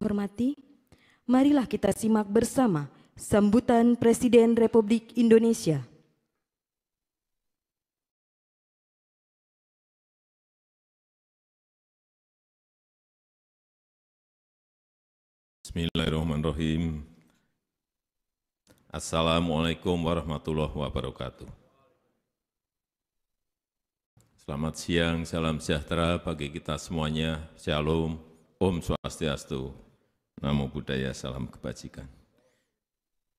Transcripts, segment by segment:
hormati, marilah kita simak bersama sambutan Presiden Republik Indonesia. Bismillahirrahmanirrahim. Assalamualaikum warahmatullahi wabarakatuh. Selamat siang, salam sejahtera bagi kita semuanya. Shalom, Om Swastiastu, Namo Buddhaya, salam kebajikan.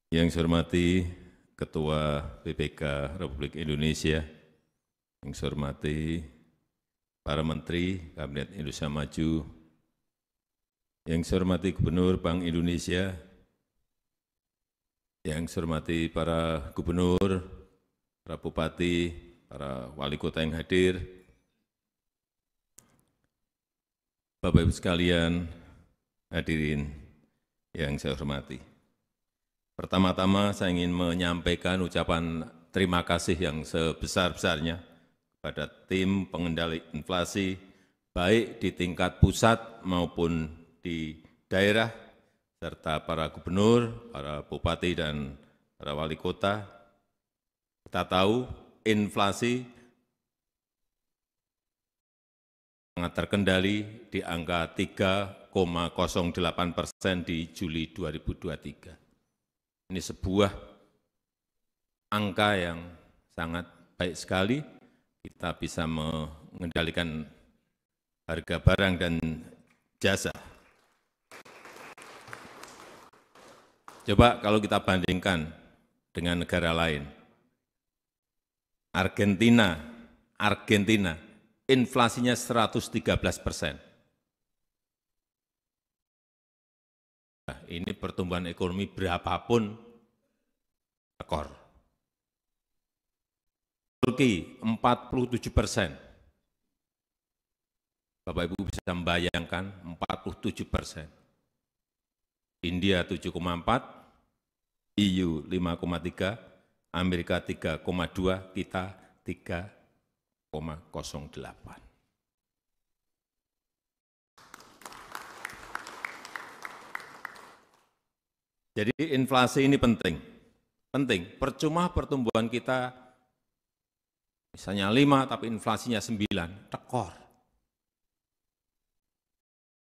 Yang saya hormati Ketua PPK Republik Indonesia, yang saya hormati para Menteri Kabinet Indonesia Maju, yang saya hormati Gubernur Bank Indonesia, yang saya hormati para gubernur, para bupati, para wali kota yang hadir, Bapak-Ibu sekalian, hadirin yang saya hormati. Pertama-tama saya ingin menyampaikan ucapan terima kasih yang sebesar-besarnya kepada tim pengendali inflasi baik di tingkat pusat maupun di daerah serta para gubernur, para bupati dan para wali kota. Kita tahu inflasi sangat terkendali di angka 0,08 persen di Juli 2023. Ini sebuah angka yang sangat baik sekali. Kita bisa mengendalikan harga barang dan jasa. Coba kalau kita bandingkan dengan negara lain. Argentina, Argentina, inflasinya 113 persen. ini pertumbuhan ekonomi berapapun rekor. Turki 47 persen. Bapak Ibu bisa membayangkan 47 persen. India 7,4, EU 5,3, Amerika 3,2, kita 3,08. Jadi inflasi ini penting, penting. Percuma pertumbuhan kita misalnya lima tapi inflasinya sembilan, tekor.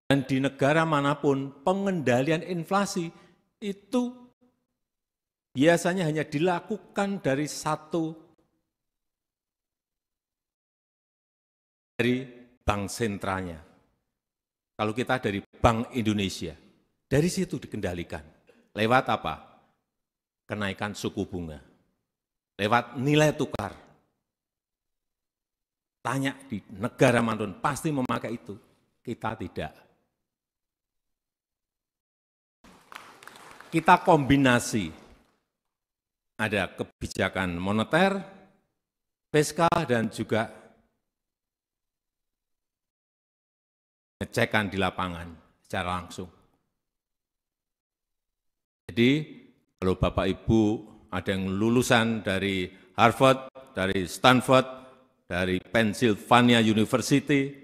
Dan di negara manapun pengendalian inflasi itu biasanya hanya dilakukan dari satu dari bank sentralnya. Kalau kita dari Bank Indonesia, dari situ dikendalikan. Lewat apa? Kenaikan suku bunga. Lewat nilai tukar. Tanya di negara manapun pasti memakai itu. Kita tidak. Kita kombinasi. Ada kebijakan moneter, fiskal, dan juga ngecekan di lapangan secara langsung. Jadi kalau Bapak Ibu ada yang lulusan dari Harvard, dari Stanford, dari Pennsylvania University,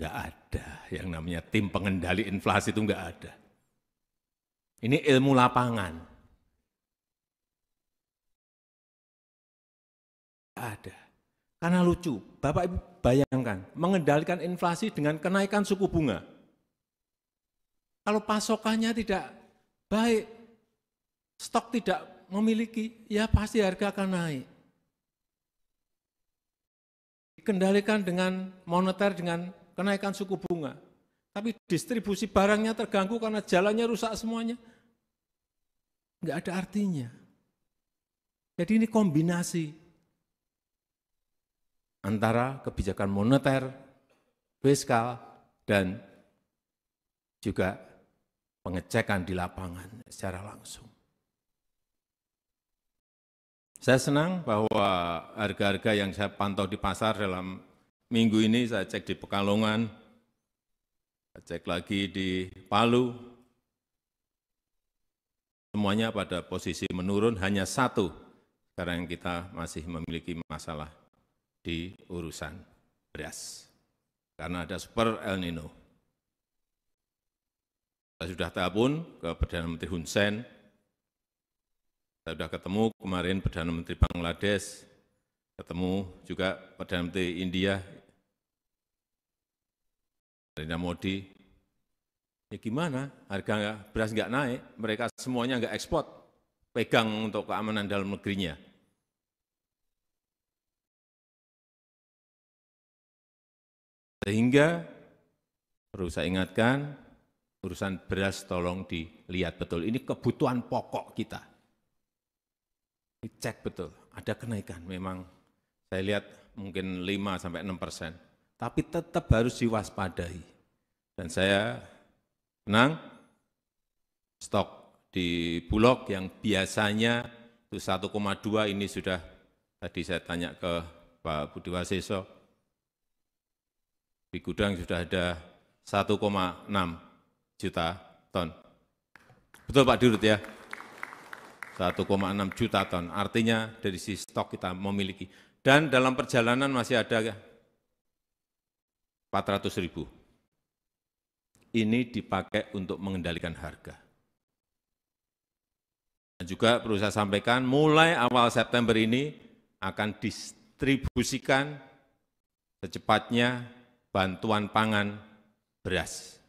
enggak ada yang namanya tim pengendali inflasi itu enggak ada. Ini ilmu lapangan. Enggak ada. Karena lucu, Bapak Ibu bayangkan, mengendalikan inflasi dengan kenaikan suku bunga. Kalau pasokannya tidak baik, stok tidak memiliki, ya pasti harga akan naik. Dikendalikan dengan moneter, dengan kenaikan suku bunga. Tapi distribusi barangnya terganggu karena jalannya rusak semuanya. Enggak ada artinya. Jadi ini kombinasi antara kebijakan moneter, fiskal, dan juga pengecekan di lapangan secara langsung. Saya senang bahwa harga-harga yang saya pantau di pasar dalam minggu ini saya cek di Pekalongan, saya cek lagi di Palu, semuanya pada posisi menurun, hanya satu sekarang kita masih memiliki masalah di urusan beras. Karena ada super El Nino saya sudah telepon ke Perdana Menteri Hun Sen, saya sudah ketemu kemarin Perdana Menteri Bangladesh, ketemu juga Perdana Menteri India, Narendra Modi. Ya gimana, harga beras nggak naik, mereka semuanya nggak ekspor, pegang untuk keamanan dalam negerinya. Sehingga perlu saya ingatkan, urusan beras tolong dilihat betul. Ini kebutuhan pokok kita. Dicek betul, ada kenaikan memang. Saya lihat mungkin 5 sampai 6 persen. Tapi tetap harus diwaspadai. Dan saya senang stok di Bulog yang biasanya itu 1,2 ini sudah tadi saya tanya ke Pak Budi Waseso di gudang sudah ada 1,6 juta ton. Betul Pak Dirut ya? 1,6 juta ton. Artinya dari si stok kita memiliki. Dan dalam perjalanan masih ada 400 ribu. Ini dipakai untuk mengendalikan harga. Dan juga perlu saya sampaikan, mulai awal September ini akan distribusikan secepatnya bantuan pangan beras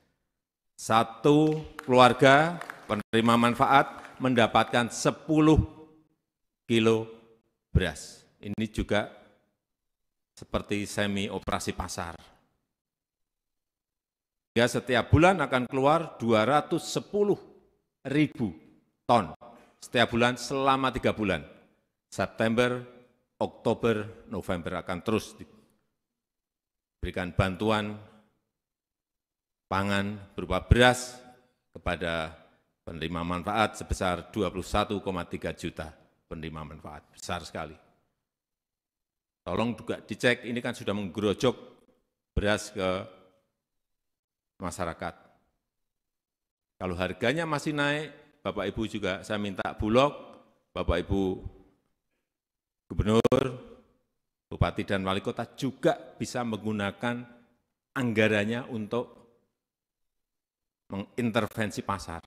satu keluarga penerima manfaat mendapatkan 10 kilo beras. Ini juga seperti semi operasi pasar. Ya setiap bulan akan keluar 210 ribu ton setiap bulan selama tiga bulan. September, Oktober, November akan terus diberikan bantuan pangan berupa beras kepada penerima manfaat sebesar 21,3 juta penerima manfaat, besar sekali. Tolong juga dicek, ini kan sudah menggerojok beras ke masyarakat. Kalau harganya masih naik, Bapak Ibu juga saya minta Bulog, Bapak Ibu Gubernur, Bupati dan Wali Kota juga bisa menggunakan anggarannya untuk mengintervensi pasar.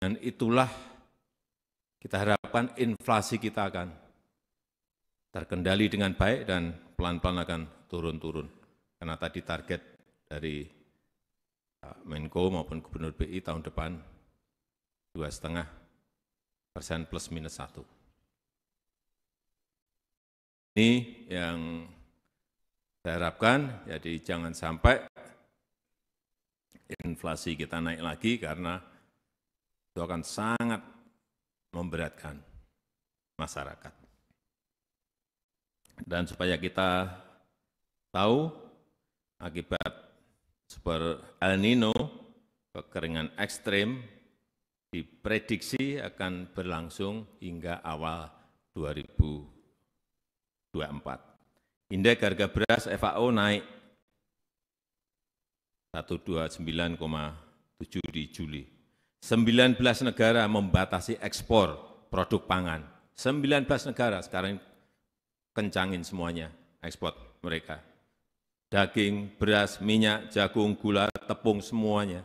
Dan itulah kita harapkan inflasi kita akan terkendali dengan baik dan pelan-pelan akan turun-turun. Karena tadi target dari eh, Menko maupun Gubernur BI tahun depan dua setengah persen plus minus satu. Ini yang saya harapkan jadi jangan sampai inflasi kita naik lagi karena itu akan sangat memberatkan masyarakat. Dan supaya kita tahu akibat super El Nino, kekeringan ekstrim diprediksi akan berlangsung hingga awal 2024. Indeks harga beras FAO naik 129,7 di Juli. 19 negara membatasi ekspor produk pangan. 19 negara sekarang kencangin semuanya ekspor mereka. Daging, beras, minyak, jagung, gula, tepung semuanya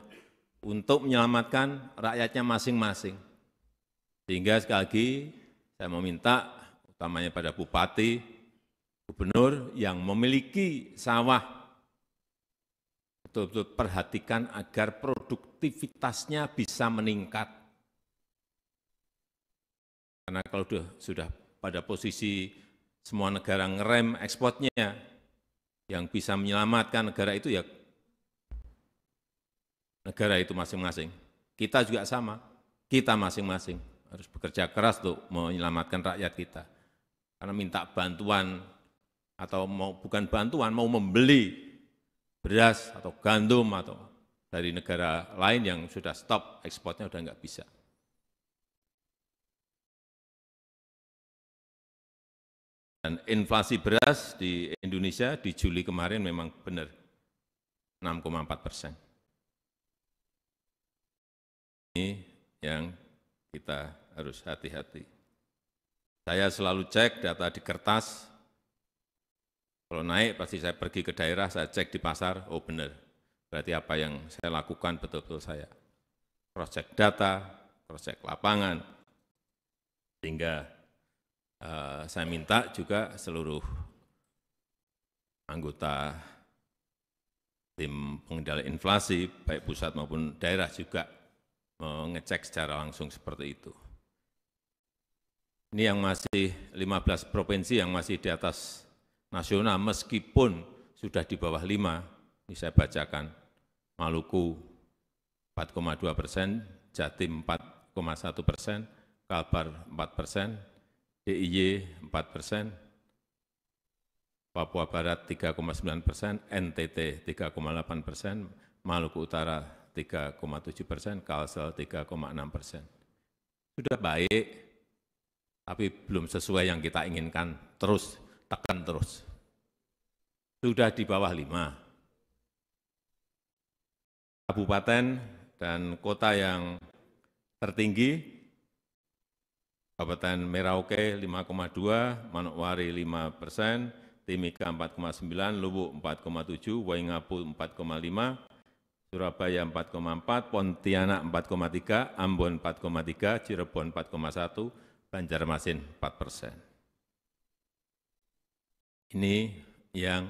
untuk menyelamatkan rakyatnya masing-masing. Sehingga sekali lagi saya meminta utamanya pada bupati, gubernur yang memiliki sawah betul-betul perhatikan agar produktivitasnya bisa meningkat. Karena kalau sudah, sudah pada posisi semua negara ngerem ekspornya, yang bisa menyelamatkan negara itu ya negara itu masing-masing. Kita juga sama, kita masing-masing harus bekerja keras untuk menyelamatkan rakyat kita. Karena minta bantuan atau mau bukan bantuan, mau membeli beras atau gandum atau dari negara lain yang sudah stop ekspornya sudah nggak bisa. Dan inflasi beras di Indonesia di Juli kemarin memang benar 6,4 persen. Ini yang kita harus hati-hati. Saya selalu cek data di kertas, kalau naik pasti saya pergi ke daerah, saya cek di pasar, oh benar. Berarti apa yang saya lakukan betul-betul saya. Cross-check data, cross-check lapangan. Sehingga uh, saya minta juga seluruh anggota tim pengendali inflasi, baik pusat maupun daerah juga mengecek secara langsung seperti itu. Ini yang masih 15 provinsi yang masih di atas nasional meskipun sudah di bawah 5, ini saya bacakan, Maluku 4,2 persen, Jatim 4,1 persen, Kalbar 4 persen, DIY 4 persen, Papua Barat 3,9 persen, NTT 3,8 persen, Maluku Utara 3,7 persen, Kalsel 3,6 persen. Sudah baik, tapi belum sesuai yang kita inginkan terus terus. Sudah di bawah lima. Kabupaten dan kota yang tertinggi, Kabupaten Merauke 5,2, Manokwari 5 persen, Timika 4,9, Lubuk 4,7, Waingapu 4,5, Surabaya 4,4, Pontianak 4,3, Ambon 4,3, Cirebon 4,1, Banjarmasin 4 persen ini yang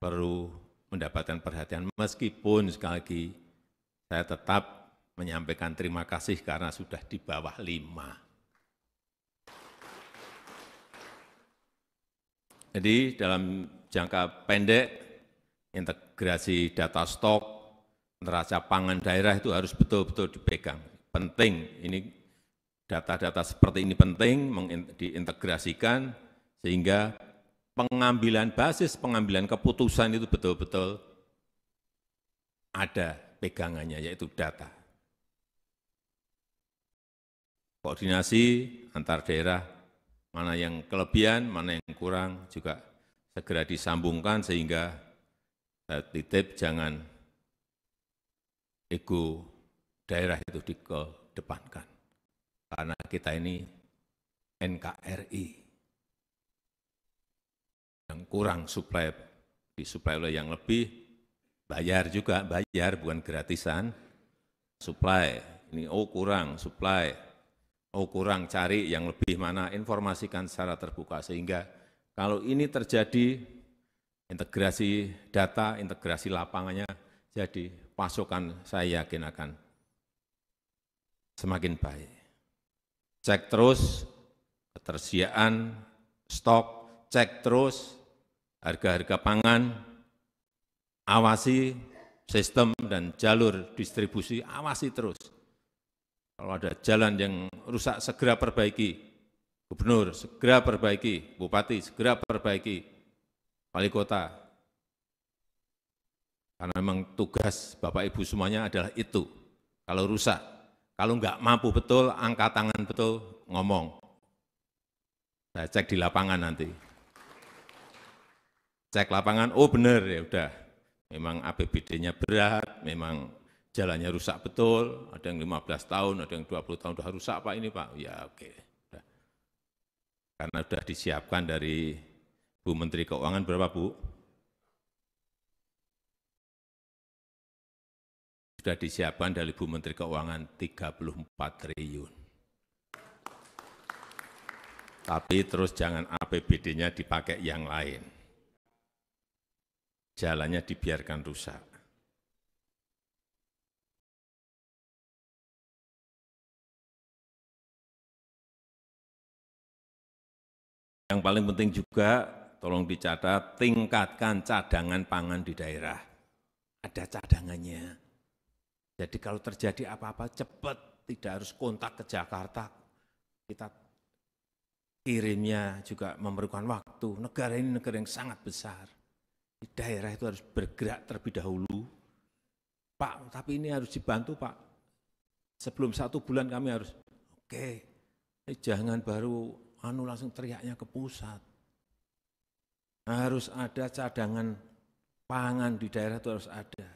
perlu mendapatkan perhatian meskipun sekali lagi saya tetap menyampaikan terima kasih karena sudah di bawah lima. Jadi dalam jangka pendek, integrasi data stok, neraca pangan daerah itu harus betul-betul dipegang. Penting, ini data-data seperti ini penting diintegrasikan, sehingga pengambilan basis pengambilan keputusan itu betul-betul ada pegangannya, yaitu data. Koordinasi antar daerah, mana yang kelebihan, mana yang kurang, juga segera disambungkan sehingga titip jangan ego daerah itu dikedepankan. Karena kita ini NKRI, yang kurang supply disuplai oleh yang lebih, bayar juga, bayar bukan gratisan, suplai ini oh kurang, suplai oh kurang cari yang lebih mana, informasikan secara terbuka sehingga kalau ini terjadi integrasi data, integrasi lapangannya jadi pasokan saya yakin akan semakin baik. Cek terus ketersediaan stok, cek terus harga harga pangan, awasi sistem dan jalur distribusi, awasi terus. Kalau ada jalan yang rusak, segera perbaiki. Gubernur, segera perbaiki. Bupati, segera perbaiki. Wali kota. Karena memang tugas Bapak-Ibu semuanya adalah itu. Kalau rusak, kalau enggak mampu betul, angkat tangan betul, ngomong. Saya cek di lapangan nanti cek lapangan, oh benar ya udah. Memang APBD-nya berat, memang jalannya rusak betul, ada yang 15 tahun, ada yang 20 tahun, sudah rusak Pak ini Pak. Ya oke. Okay. Karena sudah disiapkan dari Bu Menteri Keuangan berapa Bu? Sudah disiapkan dari Bu Menteri Keuangan 34 triliun. Tapi terus jangan APBD-nya dipakai yang lain jalannya dibiarkan rusak. Yang paling penting juga, tolong dicatat, tingkatkan cadangan pangan di daerah. Ada cadangannya. Jadi kalau terjadi apa-apa cepat, tidak harus kontak ke Jakarta. Kita kirimnya juga memerlukan waktu. Negara ini negara yang sangat besar daerah itu harus bergerak terlebih dahulu. Pak, tapi ini harus dibantu Pak. Sebelum satu bulan kami harus, oke, okay, jangan baru anu langsung teriaknya ke pusat. Harus ada cadangan pangan di daerah itu harus ada.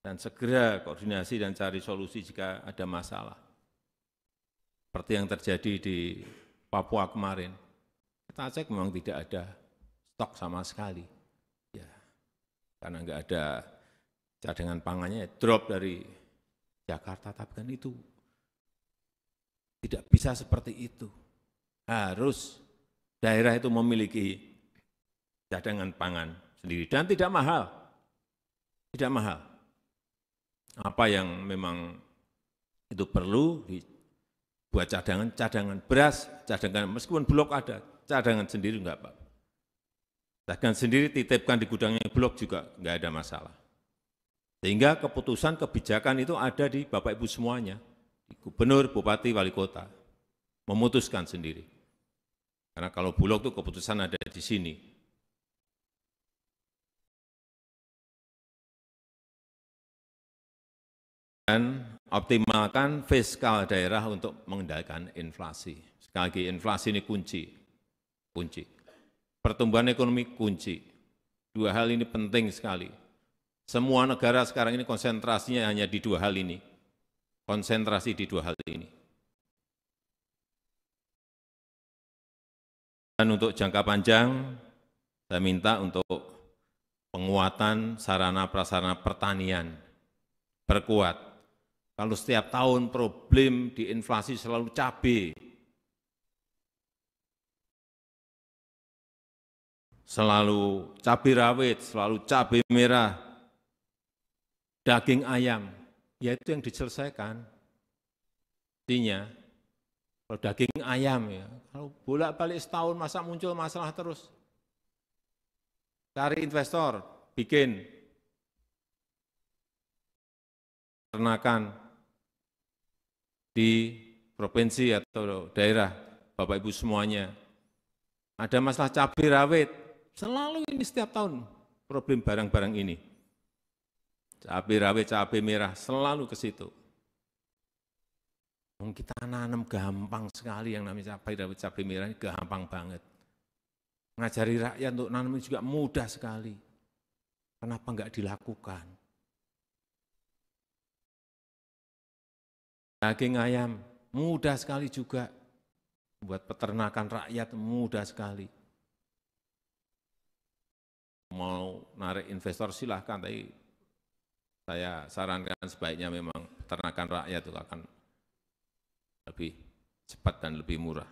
Dan segera koordinasi dan cari solusi jika ada masalah. Seperti yang terjadi di Papua kemarin. Kita cek memang tidak ada stok sama sekali. Ya, karena enggak ada cadangan pangannya drop dari Jakarta, tapi kan itu tidak bisa seperti itu. Harus daerah itu memiliki cadangan pangan sendiri dan tidak mahal. Tidak mahal. Apa yang memang itu perlu dibuat cadangan, cadangan beras, cadangan meskipun blok ada, cadangan sendiri enggak apa-apa. Dagang sendiri titipkan di gudangnya blok juga enggak ada masalah. Sehingga keputusan kebijakan itu ada di Bapak Ibu semuanya, gubernur, bupati, wali kota, memutuskan sendiri. Karena kalau bulog itu keputusan ada di sini, dan optimalkan fiskal daerah untuk mengendalikan inflasi. Sekali lagi, inflasi ini kunci. kunci. Pertumbuhan ekonomi kunci. Dua hal ini penting sekali. Semua negara sekarang ini konsentrasinya hanya di dua hal ini. Konsentrasi di dua hal ini. Dan untuk jangka panjang, saya minta untuk penguatan sarana-prasarana pertanian, perkuat. Kalau setiap tahun problem di inflasi selalu cabai, selalu cabai rawit, selalu cabai merah, daging ayam, ya itu yang diselesaikan. Artinya, kalau daging ayam ya, kalau bolak-balik setahun masa muncul masalah terus. Cari investor, bikin ternakan di provinsi atau daerah, Bapak Ibu semuanya. Ada masalah cabai rawit, Selalu ini setiap tahun problem barang-barang ini. Cabai rawit, cabai merah, selalu ke situ. Kita nanam gampang sekali yang namanya cabai rawit, cabai merah ini gampang banget. Ngajari rakyat untuk nanam juga mudah sekali. Kenapa enggak dilakukan? Daging ayam, mudah sekali juga. Buat peternakan rakyat mudah sekali mau narik investor silahkan, tapi saya sarankan sebaiknya memang peternakan rakyat itu akan lebih cepat dan lebih murah.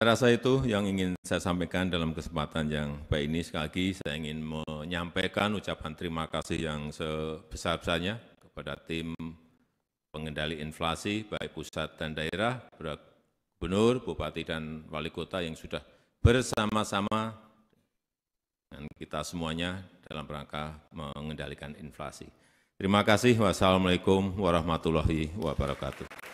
rasa itu yang ingin saya sampaikan dalam kesempatan yang baik ini. Sekali lagi saya ingin menyampaikan ucapan terima kasih yang sebesar-besarnya kepada tim pengendali inflasi, baik pusat dan daerah, gubernur, bupati, dan wali kota yang sudah bersama-sama dengan kita semuanya dalam rangka mengendalikan inflasi. Terima kasih. Wassalamu'alaikum warahmatullahi wabarakatuh.